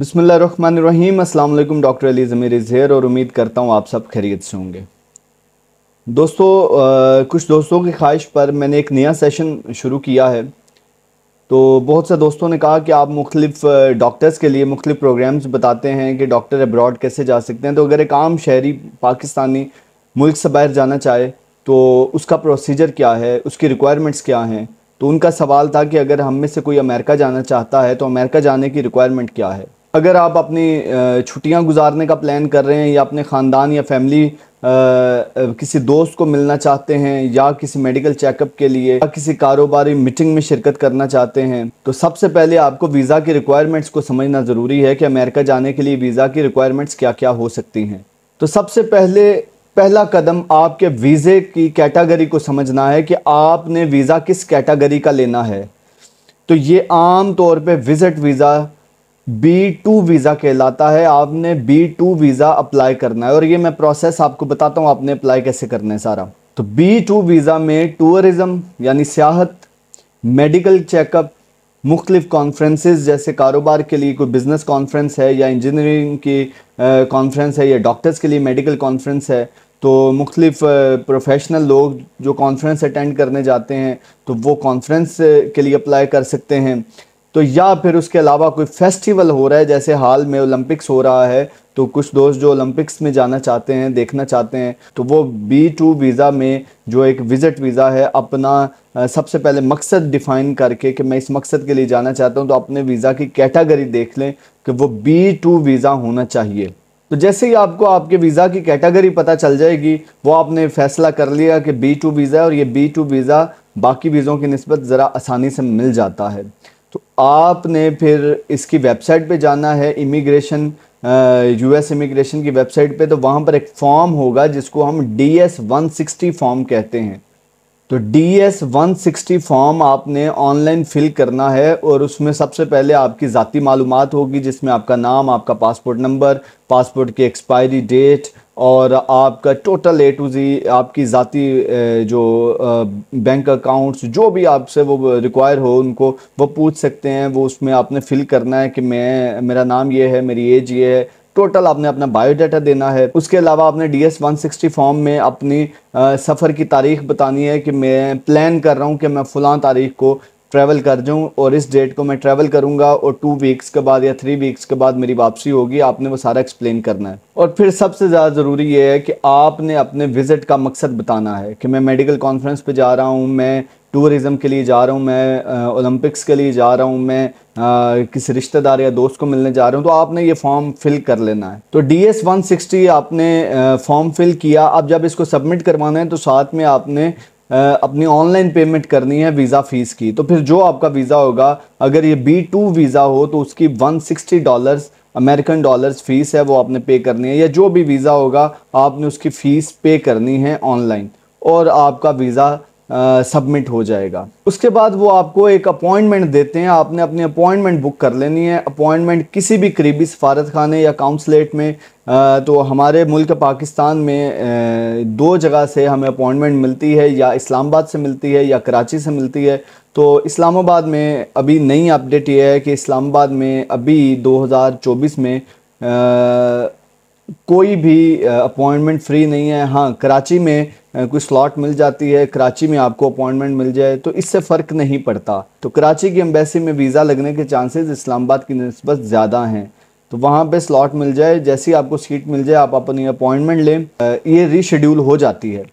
बसमीम अल्लाम डॉक्टर अली ज़मीर ज़ेर और उम्मीद करता हूँ आप सब खरीद से होंगे दोस्तों आ, कुछ दोस्तों की ख्वाहिश पर मैंने एक नया सेशन शुरू किया है तो बहुत से दोस्तों ने कहा कि आप मुख्तफ डॉक्टर्स के लिए मुख्तु प्रोग्राम्स बताते हैं कि डॉक्टर अब्रॉड कैसे जा सकते हैं तो अगर एक आम शहरी पाकिस्तानी मुल्क से बाहर जाना चाहे तो उसका प्रोसीजर क्या है उसकी रिक्वायरमेंट्स क्या हैं तो उनका सवाल था कि अगर हम में से कोई अमेरिका जाना चाहता है तो अमेरिका जाने की रिक्वायरमेंट क्या है अगर आप अपनी छुट्टियां गुजारने का प्लान कर रहे हैं या अपने ख़ानदान या फैमिली किसी दोस्त को मिलना चाहते हैं या किसी मेडिकल चेकअप के लिए या किसी कारोबारी मीटिंग में शिरकत करना चाहते हैं तो सबसे पहले आपको वीज़ा की रिक्वायरमेंट्स को समझना ज़रूरी है कि अमेरिका जाने के लिए वीज़ा की रिक्वायरमेंट्स क्या क्या हो सकती हैं तो सबसे पहले पहला कदम आपके वीज़े की कैटागरी को समझना है कि आपने वीज़ा किस कैटागरी का लेना है तो ये आम तौर पे visit visa B two visa कहलाता है आपने बी टू वीज़ा अप्लाई करना है और ये मैं प्रोसेस आपको बताता हूँ आपने अप्लाई कैसे करना है सारा तो बी टू वीज़ा में टूरिज़म यानी सियाहत मेडिकल चेकअप मुख्तलिफ कॉन्फ्रेंसेस जैसे कारोबार के लिए कोई बिज़नेस कॉन्फ्रेंस है या इंजीनियरिंग की कॉन्फ्रेंस है या डॉक्टर्स के लिए मेडिकल कॉन्फ्रेंस है तो मुख्तलिफ प्रोफेशनल लोग जो कॉन्फ्रेंस अटेंड करने जाते हैं तो वो कॉन्फ्रेंस के लिए अप्लाई कर सकते हैं तो या फिर उसके अलावा कोई फेस्टिवल हो रहा है जैसे हाल में ओलंपिक्स हो रहा है तो कुछ दोस्त जो ओलंपिक्स में जाना चाहते हैं देखना चाहते हैं तो वो बी टू वीज़ा में जो एक विज़िट वीज़ा है अपना सबसे पहले मकसद डिफ़ाइन करके कि मैं इस मकसद के लिए जाना चाहता हूँ तो अपने वीज़ा की कैटागरी देख लें कि वो बी टू वीज़ा होना चाहिए तो जैसे ही आपको आपके वीज़ा की कैटेगरी पता चल जाएगी वो आपने फैसला कर लिया कि बी टू वीज़ा है और ये बी टू वीज़ा बाकी वीज़ों की नस्बत ज़रा आसानी से मिल जाता है तो आपने फिर इसकी वेबसाइट पे जाना है इमिग्रेशन यूएस इमिग्रेशन की वेबसाइट पे तो वहाँ पर एक फॉर्म होगा जिसको हम D S one sixty form कहते हैं तो D S one sixty form आपने ऑनलाइन फिल करना है और उसमें सबसे पहले आपकी ज़ाती मालूम होगी जिसमें आपका नाम आपका पासपोर्ट नंबर पासपोर्ट की एक्सपायरी डेट और आपका टोटल ए टू जी आपकी ज़ाती जो बैंक अकाउंट्स जो भी आपसे वो रिक्वायर हो उनको वो पूछ सकते हैं वो उसमें आपने फ़िल करना है कि मैं मेरा नाम ये है मेरी एज ये है टोटल आपने अपना बायोडाटा देना है उसके अलावा आपने D S one sixty form में अपनी सफ़र की तारीख बतानी है कि मैं प्लान कर रहा हूँ कि मैं फ़लाँ तारीख को ट्रैवल कर जाऊँ और इस डेट को मैं ट्रैवल करूँगा और टू वीक्स के बाद या थ्री वीक्स के बाद मेरी वापसी होगी आपने वो सारा एक्सप्लेन करना है और फिर सबसे ज़्यादा ज़रूरी ये है कि आपने अपने विज़िट का मकसद बताना है कि मैं मेडिकल कॉन्फ्रेंस पे जा रहा हूँ मैं टूरिज़म के लिए जा रहा हूँ मैं ओलंपिक्स के लिए जा रहा हूँ मैं आ, किसी रिश्तेदार या दोस्त को मिलने जा रहा हूँ तो आपने ये फॉर्म फिल कर लेना है तो डी एस वन सिक्सटी आपने फॉर्म फिल किया अब जब इसको सबमिट करवाना है तो साथ में आपने अपनी ऑनलाइन पेमेंट करनी है वीज़ा फ़ीस की तो फिर जो आपका वीज़ा होगा अगर ये बी टू वीज़ा हो तो उसकी 160 डॉलर्स अमेरिकन डॉलर्स फ़ीस है वो आपने पे करनी है या जो भी वीज़ा होगा आपने उसकी फ़ीस पे करनी है ऑनलाइन और आपका वीज़ा सबमिट हो जाएगा उसके बाद वो आपको एक अपॉइंटमेंट देते हैं आपने अपनी अपॉइंटमेंट बुक कर लेनी है अपॉइंटमेंट किसी भी करीबी सफारत खाने या काउंसलेट में आ, तो हमारे मुल्क पाकिस्तान में आ, दो जगह से हमें अपॉइंटमेंट मिलती है या इस्लामाबाद से मिलती है या कराची से मिलती है तो इस्लामाबाद में अभी नई अपडेट ये है कि इस्लामाबाद में अभी 2024 में आ, कोई भी अपॉइंटमेंट फ्री नहीं है हाँ कराची में कोई स्लॉट मिल जाती है कराची में आपको अपॉइंटमेंट मिल जाए तो इससे फ़र्क नहीं पड़ता तो कराची की एम्बेसी में वीज़ा लगने के चांसेस इस्लामाबाद की नस्बत ज़्यादा हैं तो वहाँ पे स्लॉट मिल जाए जैसे ही आपको सीट मिल जाए आप अपनी अपॉइंटमेंट लें ये रीशेड्यूल हो जाती है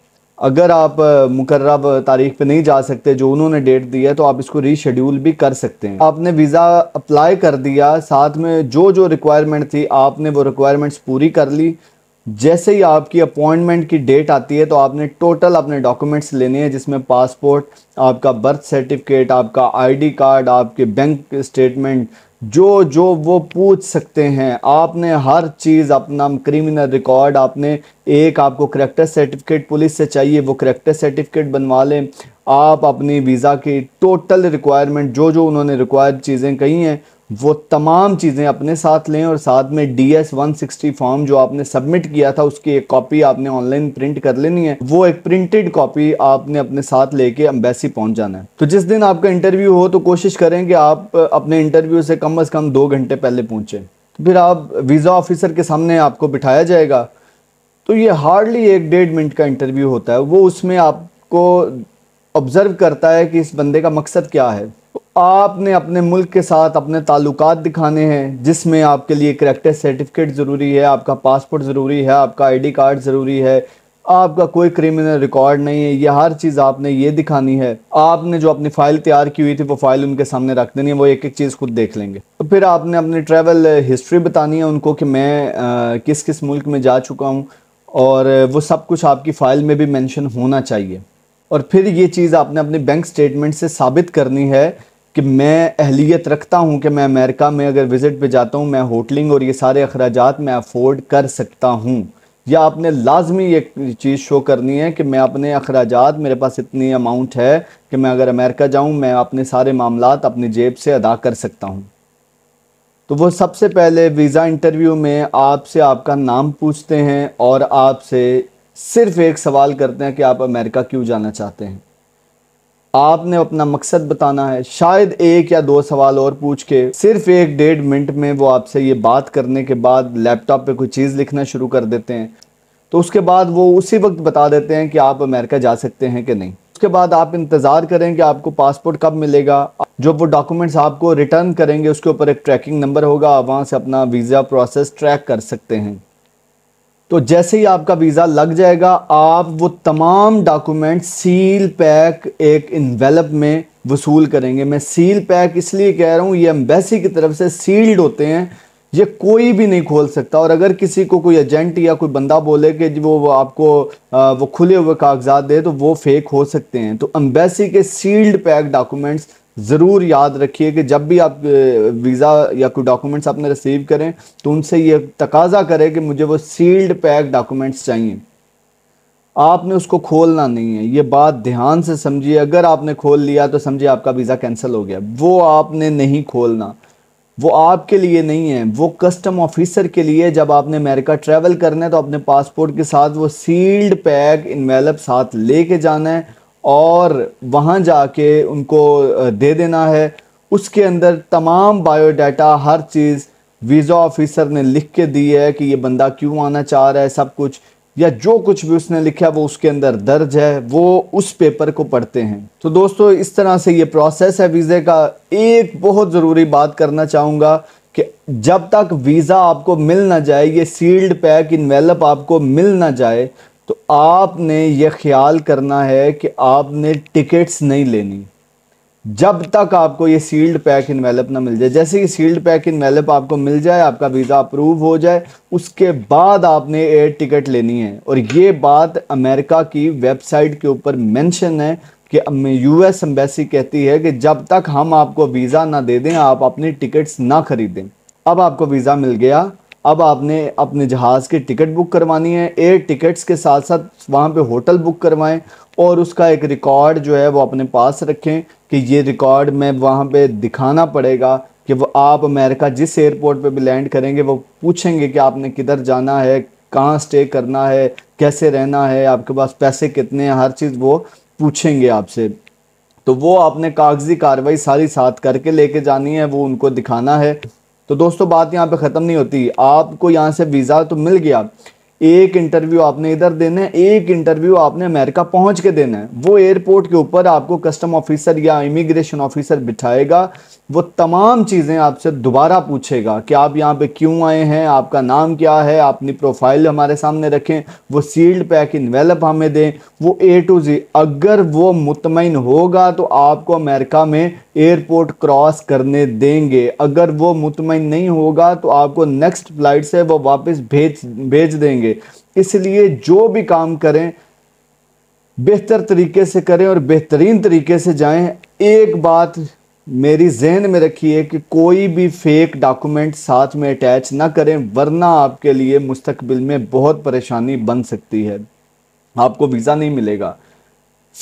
अगर आप मुकर तारीख पे नहीं जा सकते जो उन्होंने डेट दी है तो आप इसको रीशेड्यूल भी कर सकते हैं आपने वीज़ा अप्लाई कर दिया साथ में जो जो रिक्वायरमेंट थी आपने वो रिक्वायरमेंट्स पूरी कर ली जैसे ही आपकी अपॉइंटमेंट की डेट आती है तो आपने टोटल अपने डॉक्यूमेंट्स लेने हैं जिसमें पासपोर्ट आपका बर्थ सर्टिफिकेट आपका आईडी कार्ड आपके बैंक स्टेटमेंट जो जो वो पूछ सकते हैं आपने हर चीज़ अपना क्रिमिनल रिकॉर्ड आपने एक आपको करेक्टर सर्टिफिकेट पुलिस से चाहिए वो करेक्टर सर्टिफिकेट बनवा लें आप अपनी वीज़ा की टोटल रिक्वायरमेंट जो जो उन्होंने रिक्वायर्ड चीज़ें कही हैं वो तमाम चीज़ें अपने साथ लें और साथ में D S one sixty form जो आपने सबमिट किया था उसकी एक कॉपी आपने ऑनलाइन प्रिंट कर लेनी है वो एक प्रिंटेड कॉपी आपने अपने साथ लेके अम्बेसी पहुंच जाना है तो जिस दिन आपका इंटरव्यू हो तो कोशिश करें कि आप अपने इंटरव्यू से कम अज़ कम दो घंटे पहले पहुँचें तो फिर आप वीज़ा ऑफिसर के सामने आपको बिठाया जाएगा तो ये हार्डली एक डेढ़ मिनट का इंटरव्यू होता है वो उसमें आपको ऑब्ज़र्व करता है कि इस बंदे का मकसद क्या है आपने अपने मुल्क के साथ अपने ताल्लुक दिखाने हैं जिसमें आपके लिए करेक्टर सर्टिफिकेट ज़रूरी है आपका पासपोर्ट ज़रूरी है आपका आईडी कार्ड ज़रूरी है आपका कोई क्रिमिनल रिकॉर्ड नहीं है यह हर चीज़ आपने ये दिखानी है आपने जो अपनी फ़ाइल तैयार की हुई थी वो फ़ाइल उनके सामने रख देनी है वो एक एक चीज़ खुद देख लेंगे तो फिर आपने अपनी ट्रैवल हिस्ट्री बतानी है उनको कि मैं आ, किस किस मुल्क में जा चुका हूँ और वो सब कुछ आपकी फ़ाइल में भी मैंशन होना चाहिए और फिर ये चीज़ आपने अपने बैंक स्टेटमेंट से साबित करनी है कि मैं अहलियत रखता हूँ कि मैं अमेरिका में अगर विज़िट पे जाता हूँ मैं होटलिंग और ये सारे अखराज मैं अफोर्ड कर सकता हूँ या आपने लाजमी ये चीज़ शो करनी है कि मैं अपने अखराज मेरे पास इतनी अमाउंट है कि मैं अगर अमेरिका जाऊँ मैं अपने सारे मामला अपनी जेब से अदा कर सकता हूँ तो वो सबसे पहले वीज़ा इंटरव्यू में आपसे आपका नाम पूछते हैं और आपसे सिर्फ एक सवाल करते हैं कि आप अमेरिका क्यों जाना चाहते हैं आपने अपना मकसद बताना है शायद एक या दो सवाल और पूछ के सिर्फ एक डेढ़ मिनट में वो आपसे ये बात करने के बाद लैपटॉप पे कोई चीज़ लिखना शुरू कर देते हैं तो उसके बाद वो उसी वक्त बता देते हैं कि आप अमेरिका जा सकते हैं कि नहीं उसके बाद आप इंतज़ार करें कि आपको पासपोर्ट कब मिलेगा जो वो डॉक्यूमेंट्स आपको रिटर्न करेंगे उसके ऊपर एक ट्रैकिंग नंबर होगा वहाँ से अपना वीज़ा प्रोसेस ट्रैक कर सकते हैं तो जैसे ही आपका वीज़ा लग जाएगा आप वो तमाम डॉक्यूमेंट सील पैक एक इन्वेलप में वसूल करेंगे मैं सील पैक इसलिए कह रहा हूँ ये एम्बेसी की तरफ से सील्ड होते हैं ये कोई भी नहीं खोल सकता और अगर किसी को कोई एजेंट या कोई बंदा बोले कि वो, वो आपको वो खुले हुए कागजात दे तो वो फेक हो सकते हैं तो एम्बेसी के सील्ड पैक डॉक्यूमेंट्स ज़रूर याद रखिए कि जब भी आप वीज़ा या कोई डॉक्यूमेंट्स आपने रिसीव करें तो उनसे ये तकाजा करें कि मुझे वो सील्ड पैक डॉक्यूमेंट्स चाहिए आपने उसको खोलना नहीं है ये बात ध्यान से समझिए अगर आपने खोल लिया तो समझिए आपका वीज़ा कैंसिल हो गया वो आपने नहीं खोलना वो आपके लिए नहीं है वो कस्टम ऑफिसर के लिए जब आपने अमेरिका ट्रैवल करना है तो अपने पासपोर्ट के साथ वो सील्ड पैक इन्वेलप साथ लेके जाना है और वहाँ जाके उनको दे देना है उसके अंदर तमाम बायोडाटा हर चीज़ वीज़ा ऑफिसर ने लिख के दी है कि ये बंदा क्यों आना चाह रहा है सब कुछ या जो कुछ भी उसने लिखा वो उसके अंदर दर्ज है वो उस पेपर को पढ़ते हैं तो दोस्तों इस तरह से ये प्रोसेस है वीज़े का एक बहुत ज़रूरी बात करना चाहूँगा कि जब तक वीज़ा आपको मिल ना जाए ये सील्ड पैक इन्वेलप आपको मिल ना जाए तो आपने ये ख्याल करना है कि आपने टिकट्स नहीं लेनी जब तक आपको ये सील्ड पैक इन्वेलप ना मिल जाए जैसे कि सील्ड पैक इन्वेलप आपको मिल जाए आपका वीज़ा अप्रूव हो जाए उसके बाद आपने एयर टिकट लेनी है और ये बात अमेरिका की वेबसाइट के ऊपर मेंशन है कि यू एस एम्बेसी कहती है कि जब तक हम आपको वीज़ा ना दे दें आप अपनी टिकट्स ना ख़रीदें अब आपको वीज़ा मिल गया अब आपने अपने जहाज़ की टिकट बुक करवानी है एयर टिकट्स के साथ साथ वहाँ पे होटल बुक करवाएं और उसका एक रिकॉर्ड जो है वो अपने पास रखें कि ये रिकॉर्ड मैं वहाँ पे दिखाना पड़ेगा कि वो आप अमेरिका जिस एयरपोर्ट पे भी लैंड करेंगे वो पूछेंगे कि आपने किधर जाना है कहाँ स्टे करना है कैसे रहना है आपके पास पैसे कितने हैं हर चीज़ वो पूछेंगे आपसे तो वो आपने कागजी कार्रवाई सारी साथ करके लेके जानी है वो उनको दिखाना है तो दोस्तों बात यहाँ पे ख़त्म नहीं होती आपको यहाँ से वीज़ा तो मिल गया एक इंटरव्यू आपने इधर देना है एक इंटरव्यू आपने अमेरिका पहुंच के देना है वो एयरपोर्ट के ऊपर आपको कस्टम ऑफिसर या इमिग्रेशन ऑफिसर बिठाएगा वो तमाम चीज़ें आपसे दोबारा पूछेगा कि आप यहाँ पे क्यों आए हैं आपका नाम क्या है आप अपनी प्रोफाइल हमारे सामने रखें वो सील्ड पैक इन्वेलप हमें दें वो ए टू जी अगर वो मुतमिन होगा तो आपको अमेरिका में एयरपोर्ट क्रॉस करने देंगे अगर वो मुतमिन नहीं होगा तो आपको नेक्स्ट फ्लाइट से वो वापस भेज भेज देंगे होंगे इसलिए जो भी काम करें बेहतर तरीके से करें और बेहतरीन तरीके से जाएं एक बात मेरी जहन में है कि कोई भी फेक डॉक्यूमेंट साथ में अटैच ना करें वरना आपके लिए मुस्तकबिल में बहुत परेशानी बन सकती है आपको वीज़ा नहीं मिलेगा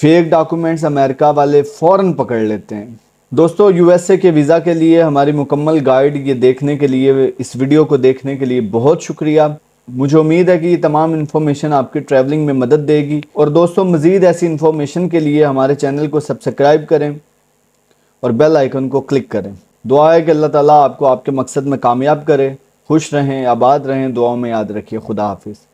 फेक डॉक्यूमेंट्स अमेरिका वाले फौरन पकड़ लेते हैं दोस्तों यूएसए के वीज़ा के लिए हमारी मुकम्मल गाइड ये देखने के लिए इस वीडियो को देखने के लिए बहुत शुक्रिया मुझे उम्मीद है कि ये तमाम इन्फॉर्मेशन आपकी ट्रैवलिंग में मदद देगी और दोस्तों मज़ीद ऐसी इन्फॉर्मेशन के लिए हमारे चैनल को सब्सक्राइब करें और बेल आइकन को क्लिक करें दुआ है कि अल्लाह ताला आपको आपके मकसद में कामयाब करे खुश रहें आबाद रहें दुआओं में याद रखिए खुदा हाफिज़